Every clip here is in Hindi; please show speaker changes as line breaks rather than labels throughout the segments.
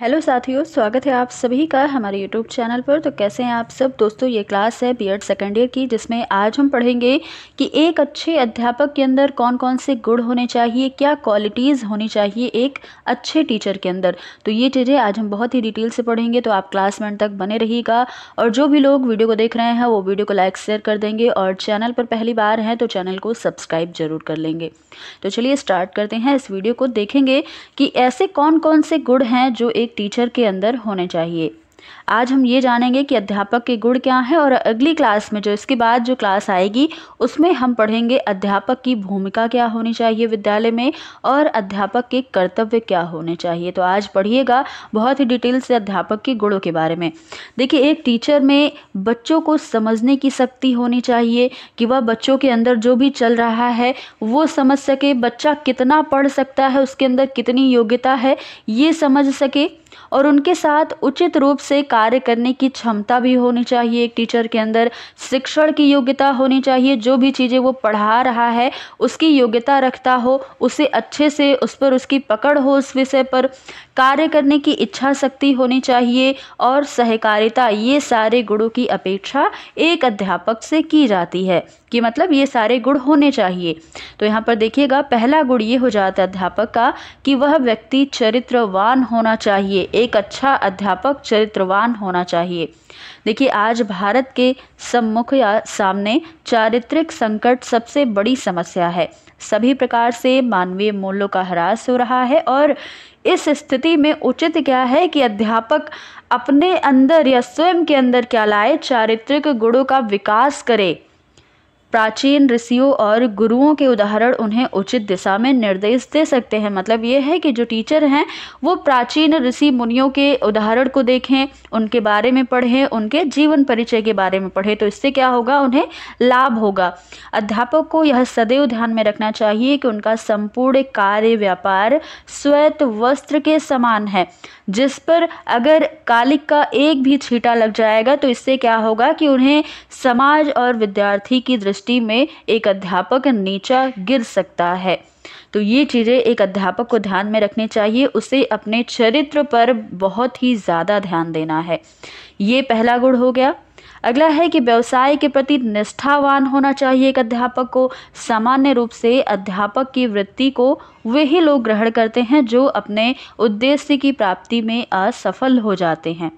हेलो साथियों स्वागत है आप सभी का हमारे यूट्यूब चैनल पर तो कैसे हैं आप सब दोस्तों ये क्लास है बीएड सेकेंड ईयर की जिसमें आज हम पढ़ेंगे कि एक अच्छे अध्यापक के अंदर कौन कौन से गुण होने चाहिए क्या क्वालिटीज़ होनी चाहिए एक अच्छे टीचर के अंदर तो ये चीज़ें आज हम बहुत ही डिटेल से पढ़ेंगे तो आप क्लास में तक बने रहिएगा और जो भी लोग वीडियो को देख रहे हैं वो वीडियो को लाइक शेयर कर देंगे और चैनल पर पहली बार हैं तो चैनल को सब्सक्राइब जरूर कर लेंगे तो चलिए स्टार्ट करते हैं इस वीडियो को देखेंगे कि ऐसे कौन कौन से गुण हैं जो एक एक टीचर के अंदर होने चाहिए आज हम ये जानेंगे कि अध्यापक के गुण क्या हैं और अगली क्लास में जो इसके बाद जो क्लास आएगी उसमें हम पढ़ेंगे अध्यापक की भूमिका क्या होनी चाहिए विद्यालय में और अध्यापक के कर्तव्य क्या होने चाहिए तो आज पढ़िएगा बहुत ही डिटेल से अध्यापक के गुणों के बारे में देखिए एक टीचर में बच्चों को समझने की शक्ति होनी चाहिए कि वह बच्चों के अंदर जो भी चल रहा है वो समझ सके बच्चा कितना पढ़ सकता है उसके अंदर कितनी योग्यता है ये समझ सके और उनके साथ उचित रूप से कार्य करने की क्षमता भी होनी चाहिए एक टीचर के अंदर शिक्षण की योग्यता होनी चाहिए जो भी चीज़ें वो पढ़ा रहा है उसकी योग्यता रखता हो उसे अच्छे से उस पर उसकी पकड़ हो उस विषय पर कार्य करने की इच्छा शक्ति होनी चाहिए और सहकारिता ये सारे गुणों की अपेक्षा एक अध्यापक से की जाती है कि मतलब ये सारे गुण होने चाहिए तो यहाँ पर देखिएगा पहला गुण ये हो जाता है अध्यापक का कि वह व्यक्ति चरित्रवान होना चाहिए एक अच्छा अध्यापक चरित्रवान होना चाहिए देखिए आज भारत के सम्मुख या सामने चारित्रिक संकट सबसे बड़ी समस्या है सभी प्रकार से मानवीय मूल्यों का ह्रास हो रहा है और इस स्थिति में उचित क्या है कि अध्यापक अपने अंदर या स्वयं के अंदर क्या लाए चारित्रिक गुणों का विकास करे प्राचीन ऋषियों और गुरुओं के उदाहरण उन्हें उचित दिशा में निर्देश दे सकते हैं मतलब ये है कि जो टीचर हैं वो प्राचीन ऋषि मुनियों के उदाहरण को देखें उनके बारे में पढ़ें उनके जीवन परिचय के बारे में पढ़ें तो इससे क्या होगा उन्हें लाभ होगा अध्यापक को यह सदैव ध्यान में रखना चाहिए कि उनका संपूर्ण कार्य व्यापार श्वेत वस्त्र के समान है जिस पर अगर कालिक का एक भी छीटा लग जाएगा तो इससे क्या होगा कि उन्हें समाज और विद्यार्थी की दृष्टि दृष्टि में एक अध्यापक नीचा गिर सकता है तो ये चीज़ें एक अध्यापक को ध्यान में रखने चाहिए उसे अपने चरित्र पर बहुत ही ज़्यादा ध्यान देना है ये पहला गुण हो गया अगला है कि व्यवसाय के प्रति निष्ठावान होना चाहिए एक अध्यापक को सामान्य रूप से अध्यापक की वृत्ति को वे ही लोग ग्रहण करते हैं जो अपने उद्देश्य की प्राप्ति में असफल हो जाते हैं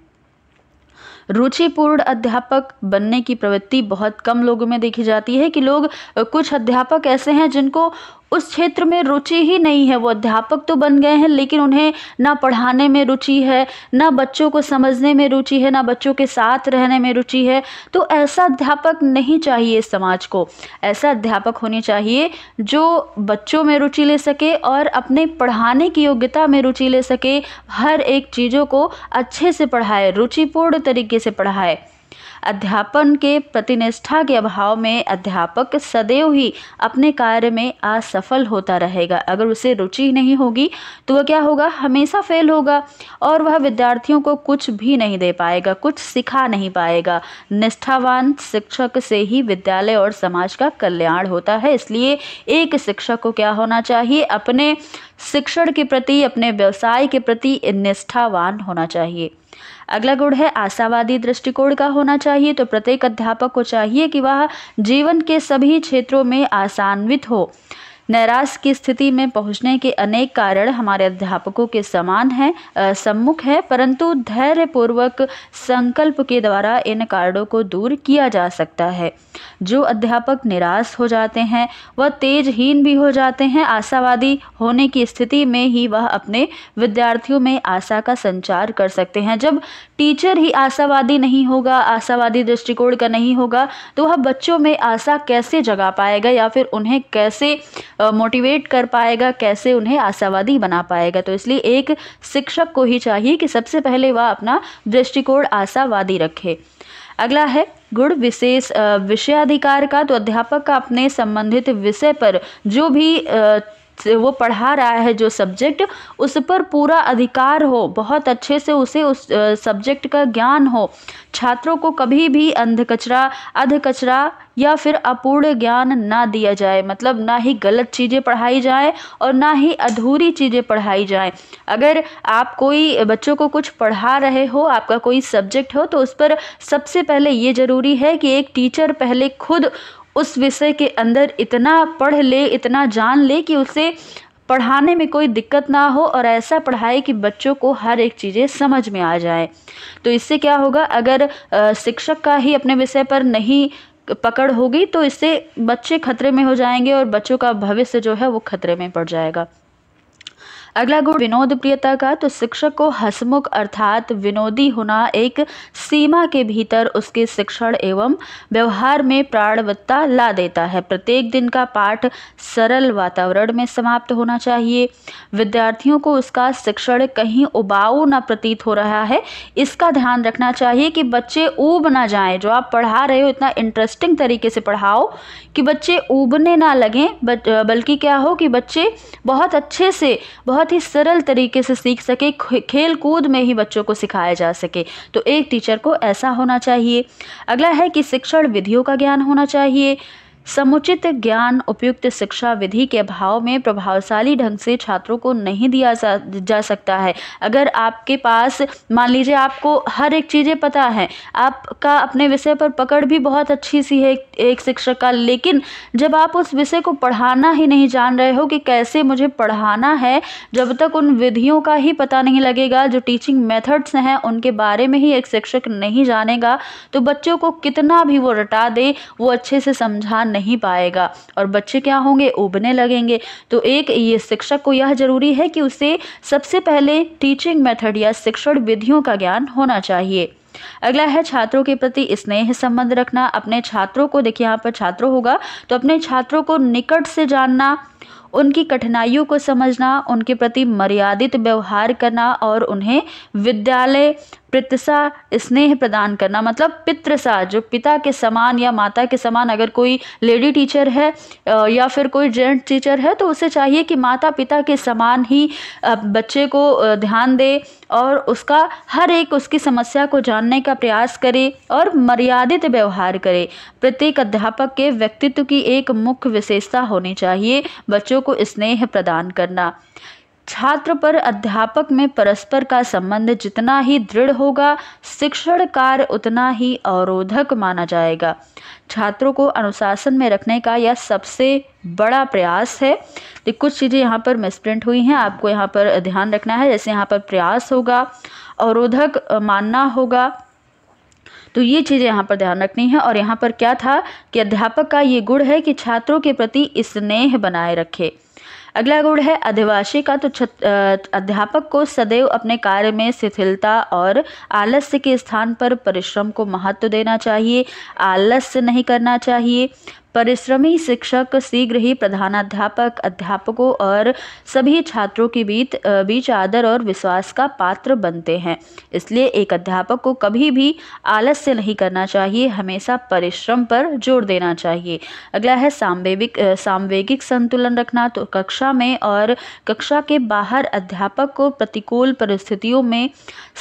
रुचिपूर्ण अध्यापक बनने की प्रवृत्ति बहुत कम लोगों में देखी जाती है कि लोग कुछ अध्यापक ऐसे हैं जिनको उस क्षेत्र में रुचि ही नहीं है वो अध्यापक तो बन गए हैं लेकिन उन्हें ना पढ़ाने में रुचि है ना बच्चों को समझने में रुचि है ना बच्चों के साथ रहने में रुचि है तो ऐसा अध्यापक नहीं चाहिए समाज को ऐसा अध्यापक होने चाहिए जो बच्चों में रुचि ले सके और अपने पढ़ाने की योग्यता में रुचि ले सके हर एक चीज़ों को अच्छे से पढ़ाए रुचिपूर्ण तरीके से पढ़ाए अध्यापन के प्रतिनिष्ठा के अभाव में अध्यापक सदैव ही अपने कार्य में असफल होता रहेगा अगर उसे रुचि नहीं होगी तो वह क्या होगा हमेशा फेल होगा और वह विद्यार्थियों को कुछ भी नहीं दे पाएगा कुछ सिखा नहीं पाएगा निष्ठावान शिक्षक से ही विद्यालय और समाज का कल्याण होता है इसलिए एक शिक्षक को क्या होना चाहिए अपने शिक्षण के प्रति अपने व्यवसाय के प्रति निष्ठावान होना चाहिए अगला गुण है आशावादी दृष्टिकोण का होना चाहिए तो प्रत्येक अध्यापक को चाहिए कि वह जीवन के सभी क्षेत्रों में आसान्वित हो नाराज की स्थिति में पहुंचने के अनेक कारण हमारे अध्यापकों के समान हैं सम्मुख है परंतु धैर्यपूर्वक संकल्प के द्वारा इन कारणों को दूर किया जा सकता है जो अध्यापक निराश हो जाते हैं वह तेजहीन भी हो जाते हैं आशावादी होने की स्थिति में ही वह अपने विद्यार्थियों में आशा का संचार कर सकते हैं जब टीचर ही आशावादी नहीं होगा आशावादी दृष्टिकोण का नहीं होगा तो वह बच्चों में आशा कैसे जगा पाएगा या फिर उन्हें कैसे मोटिवेट कर पाएगा कैसे उन्हें आशावादी बना पाएगा तो इसलिए एक शिक्षक को ही चाहिए कि सबसे पहले वह अपना दृष्टिकोण आशावादी रखे अगला है गुण विशेष विषयाधिकार का तो अध्यापक का अपने संबंधित विषय पर जो भी वो पढ़ा रहा है जो सब्जेक्ट उस पर पूरा अधिकार हो बहुत अच्छे से उसे उस सब्जेक्ट का ज्ञान हो छात्रों को कभी भी अंधकचरा कचरा या फिर अपूर्ण ज्ञान ना दिया जाए मतलब ना ही गलत चीज़ें पढ़ाई जाए और ना ही अधूरी चीज़ें पढ़ाई जाए अगर आप कोई बच्चों को कुछ पढ़ा रहे हो आपका कोई सब्जेक्ट हो तो उस पर सबसे पहले ये ज़रूरी है कि एक टीचर पहले खुद उस विषय के अंदर इतना पढ़ ले इतना जान ले कि उसे पढ़ाने में कोई दिक्कत ना हो और ऐसा पढ़ाए कि बच्चों को हर एक चीज़ें समझ में आ जाए तो इससे क्या होगा अगर शिक्षक का ही अपने विषय पर नहीं पकड़ होगी तो इससे बच्चे खतरे में हो जाएंगे और बच्चों का भविष्य जो है वो खतरे में पड़ जाएगा अगला गुण विनोद प्रियता का तो शिक्षक को हसमुख अर्थात विनोदी होना एक सीमा के भीतर उसके शिक्षण एवं व्यवहार में प्राणवत्ता ला देता है प्रत्येक दिन का पाठ सरल वातावरण में समाप्त होना चाहिए विद्यार्थियों को उसका शिक्षण कहीं उबाऊ ना प्रतीत हो रहा है इसका ध्यान रखना चाहिए कि बच्चे ऊब ना जाएं जो आप पढ़ा रहे हो इतना इंटरेस्टिंग तरीके से पढ़ाओ कि बच्चे ऊबने ना लगें बल्कि क्या हो कि बच्चे बहुत अच्छे से बहुत बहुत ही सरल तरीके से सीख सके खेल कूद में ही बच्चों को सिखाया जा सके तो एक टीचर को ऐसा होना चाहिए अगला है कि शिक्षण विधियों का ज्ञान होना चाहिए समुचित ज्ञान उपयुक्त शिक्षा विधि के अभाव में प्रभावशाली ढंग से छात्रों को नहीं दिया जा, जा सकता है अगर आपके पास मान लीजिए आपको हर एक चीज़ें पता है आपका अपने विषय पर पकड़ भी बहुत अच्छी सी है एक शिक्षक का लेकिन जब आप उस विषय को पढ़ाना ही नहीं जान रहे हो कि कैसे मुझे पढ़ाना है जब तक उन विधियों का ही पता नहीं लगेगा जो टीचिंग मेथड्स हैं उनके बारे में ही एक शिक्षक नहीं जानेगा तो बच्चों को कितना भी वो रटा दे वो अच्छे से समझा नहीं पाएगा और बच्चे क्या होंगे उबने लगेंगे तो एक ये शिक्षक को यह जरूरी है कि उसे सबसे पहले टीचिंग मेथड या शिक्षण विधियों का ज्ञान होना चाहिए अगला है छात्रों के प्रति स्नेह संबंध रखना अपने छात्रों को देखिए यहाँ पर छात्र होगा तो अपने छात्रों को निकट से जानना उनकी कठिनाइयों को समझना उनके प्रति मर्यादित व्यवहार करना और उन्हें विद्यालय पितृसा स्नेह प्रदान करना मतलब पितृसा जो पिता के समान या माता के समान अगर कोई लेडी टीचर है या फिर कोई जेंट टीचर है तो उसे चाहिए कि माता पिता के समान ही बच्चे को ध्यान दे और उसका हर एक उसकी समस्या को जानने का प्रयास करे और मर्यादित व्यवहार करे प्रत्येक अध्यापक के व्यक्तित्व की एक मुख्य विशेषता होनी चाहिए बच्चों को स्नेह प्रदान करना छात्र पर अध्यापक में परस्पर का संबंध जितना ही दृढ़ होगा शिक्षण कार्य उतना ही अवरोधक माना जाएगा छात्रों को अनुशासन में रखने का यह सबसे बड़ा प्रयास है तो कुछ चीज़ें यहाँ पर मिसप्रिंट हुई हैं आपको यहाँ पर ध्यान रखना है जैसे यहाँ पर प्रयास होगा अवरोधक मानना होगा तो ये चीज़ें यहाँ पर ध्यान रखनी है और यहाँ पर क्या था कि अध्यापक का ये गुण है कि छात्रों के प्रति स्नेह बनाए रखे अगला गुण है अधिवासी का तो अध्यापक को सदैव अपने कार्य में शिथिलता और आलस्य के स्थान पर परिश्रम को महत्व देना चाहिए आलस्य नहीं करना चाहिए परिश्रमी शिक्षक शीघ्र ही प्रधानाध्यापक अध्यापकों और सभी छात्रों के बीच बीच आदर और विश्वास का पात्र बनते हैं इसलिए एक अध्यापक को कभी भी आलस्य नहीं करना चाहिए हमेशा परिश्रम पर जोर देना चाहिए अगला है सामवेविक सामवेगिक संतुलन रखना तो कक्षा में और कक्षा के बाहर अध्यापक को प्रतिकूल परिस्थितियों में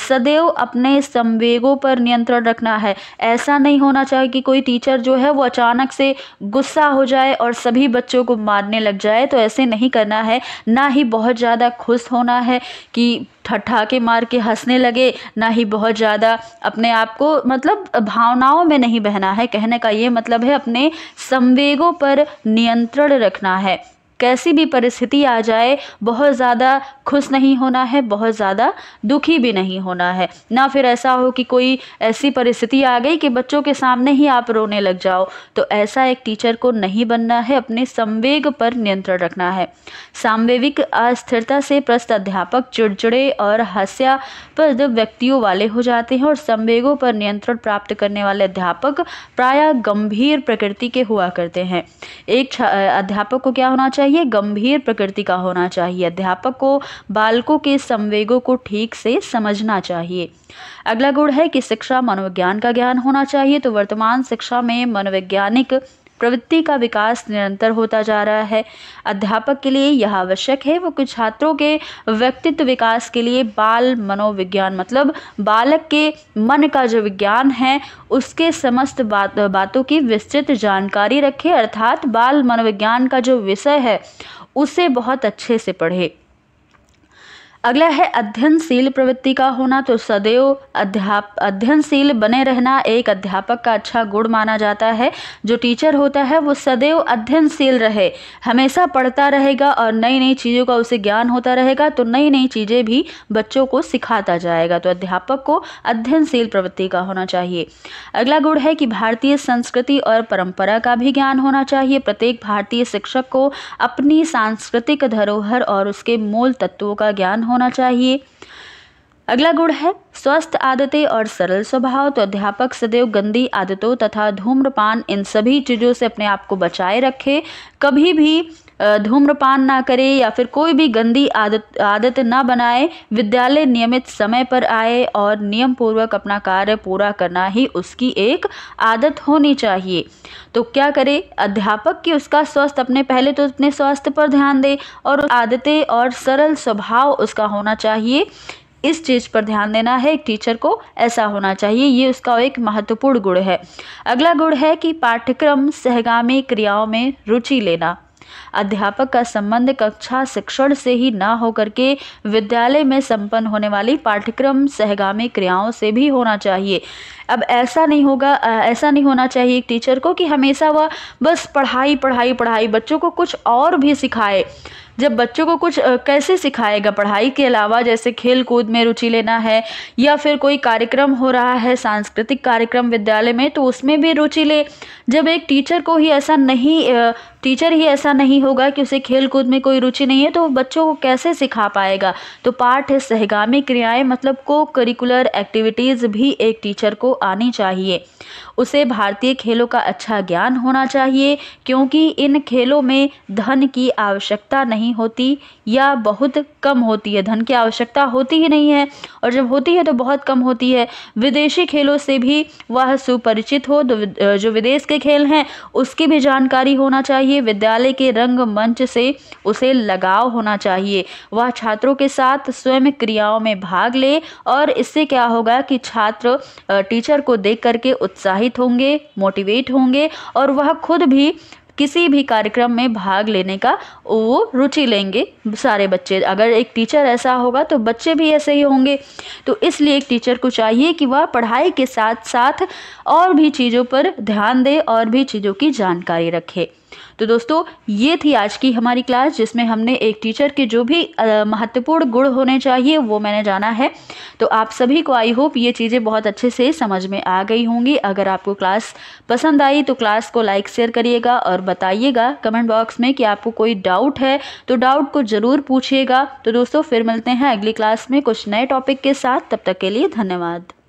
सदैव अपने संवेगों पर नियंत्रण रखना है ऐसा नहीं होना चाहिए कि कोई टीचर जो है वो अचानक से गुस्सा हो जाए और सभी बच्चों को मारने लग जाए तो ऐसे नहीं करना है ना ही बहुत ज़्यादा खुश होना है कि ठट्ठा के मार के हंसने लगे ना ही बहुत ज़्यादा अपने आप को मतलब भावनाओं में नहीं बहना है कहने का ये मतलब है अपने संवेगों पर नियंत्रण रखना है कैसी भी परिस्थिति आ जाए बहुत ज़्यादा खुश नहीं होना है बहुत ज़्यादा दुखी भी नहीं होना है ना फिर ऐसा हो कि कोई ऐसी परिस्थिति आ गई कि बच्चों के सामने ही आप रोने लग जाओ तो ऐसा एक टीचर को नहीं बनना है अपने संवेग पर नियंत्रण रखना है सामवेविक अस्थिरता से प्रस्त अध्यापक चिड़चिड़े और हास्यापद व्यक्तियों वाले हो जाते हैं और संवेगों पर नियंत्रण प्राप्त करने वाले अध्यापक प्राय गंभीर प्रकृति के हुआ करते हैं एक अध्यापक को क्या होना चाहिए चाहिए गंभीर प्रकृति का होना चाहिए अध्यापक को बालकों के संवेगों को ठीक से समझना चाहिए अगला गुण है कि शिक्षा मनोविज्ञान का ज्ञान होना चाहिए तो वर्तमान शिक्षा में मनोवैज्ञानिक प्रवृत्ति का विकास निरंतर होता जा रहा है अध्यापक के लिए यह आवश्यक है वो कुछ छात्रों के व्यक्तित्व विकास के लिए बाल मनोविज्ञान मतलब बालक के मन का जो विज्ञान है उसके समस्त बात बातों की विस्तृत जानकारी रखे अर्थात बाल मनोविज्ञान का जो विषय है उसे बहुत अच्छे से पढ़े अगला है अध्ययनशील प्रवृत्ति का होना तो सदैव अध्याप अध्ययनशील बने रहना एक अध्यापक का अच्छा गुण माना जाता है जो टीचर होता है वो सदैव अध्ययनशील रहे हमेशा पढ़ता रहेगा और नई नई चीज़ों का उसे ज्ञान होता रहेगा तो नई नई चीज़ें भी बच्चों को सिखाता जाएगा तो अध्यापक को अध्ययनशील प्रवृत्ति का होना चाहिए अगला गुण है कि भारतीय संस्कृति और परंपरा का भी ज्ञान होना चाहिए प्रत्येक भारतीय शिक्षक को अपनी सांस्कृतिक धरोहर और उसके मूल तत्वों का ज्ञान होना चाहिए अगला गुण है स्वस्थ आदतें और सरल स्वभाव तो अध्यापक सदैव गंदी आदतों तथा धूम्रपान इन सभी चीज़ों से अपने आप को बचाए रखे कभी भी धूम्रपान ना करे या फिर कोई भी गंदी आदत आदत ना बनाए विद्यालय नियमित समय पर आए और नियम पूर्वक अपना कार्य पूरा करना ही उसकी एक आदत होनी चाहिए तो क्या करे अध्यापक की उसका स्वास्थ्य अपने पहले तो अपने स्वास्थ्य पर ध्यान दे और आदतें और सरल स्वभाव उसका होना चाहिए इस चीज़ पर ध्यान देना है एक टीचर को ऐसा होना चाहिए ये उसका एक महत्वपूर्ण गुण है अगला गुण है कि पाठ्यक्रम सहगामी क्रियाओं में रुचि लेना अध्यापक का संबंध कक्षा शिक्षण से ही ना होकर के विद्यालय में संपन्न होने वाली पाठ्यक्रम सहगामी क्रियाओं से भी होना चाहिए अब ऐसा नहीं होगा ऐसा नहीं होना चाहिए एक टीचर को कि हमेशा वह बस पढ़ाई पढ़ाई पढ़ाई बच्चों को कुछ और भी सिखाए जब बच्चों को कुछ कैसे सिखाएगा पढ़ाई के अलावा जैसे खेल कूद में रुचि लेना है या फिर कोई कार्यक्रम हो रहा है सांस्कृतिक कार्यक्रम विद्यालय में तो उसमें भी रुचि ले जब एक टीचर को ही ऐसा नहीं टीचर ही ऐसा नहीं होगा कि उसे खेल कूद में कोई रुचि नहीं है तो बच्चों को कैसे सिखा पाएगा तो पाठ सहगामी क्रियाएं मतलब को करिकुलर एक्टिविटीज़ भी एक टीचर को आनी चाहिए उसे भारतीय खेलों का अच्छा ज्ञान होना चाहिए क्योंकि इन खेलों में धन की आवश्यकता नहीं होती या बहुत कम होती है धन की आवश्यकता होती ही नहीं है और जब होती है तो बहुत कम होती है विदेशी खेलों से भी वह सुपरिचित हो तो जो विदेश के खेल हैं उसकी भी जानकारी होना चाहिए विद्यालय के रंग मंच से उसे लगाव होना चाहिए वह छात्रों के साथ स्वयं क्रियाओं में भाग ले और इससे क्या होगा कि छात्र टीचर को देख करके उत्साहित उत्साहित होंगे मोटिवेट होंगे और वह खुद भी किसी भी कार्यक्रम में भाग लेने का वो रुचि लेंगे सारे बच्चे अगर एक टीचर ऐसा होगा तो बच्चे भी ऐसे ही होंगे तो इसलिए एक टीचर को चाहिए कि वह पढ़ाई के साथ साथ और भी चीज़ों पर ध्यान दे और भी चीज़ों की जानकारी रखे तो दोस्तों ये थी आज की हमारी क्लास जिसमें हमने एक टीचर के जो भी महत्वपूर्ण गुण होने चाहिए वो मैंने जाना है तो आप सभी को आई होप ये चीज़ें बहुत अच्छे से समझ में आ गई होंगी अगर आपको क्लास पसंद आई तो क्लास को लाइक शेयर करिएगा और बताइएगा कमेंट बॉक्स में कि आपको कोई डाउट है तो डाउट को ज़रूर पूछिएगा तो दोस्तों फिर मिलते हैं अगली क्लास में कुछ नए टॉपिक के साथ तब तक के लिए धन्यवाद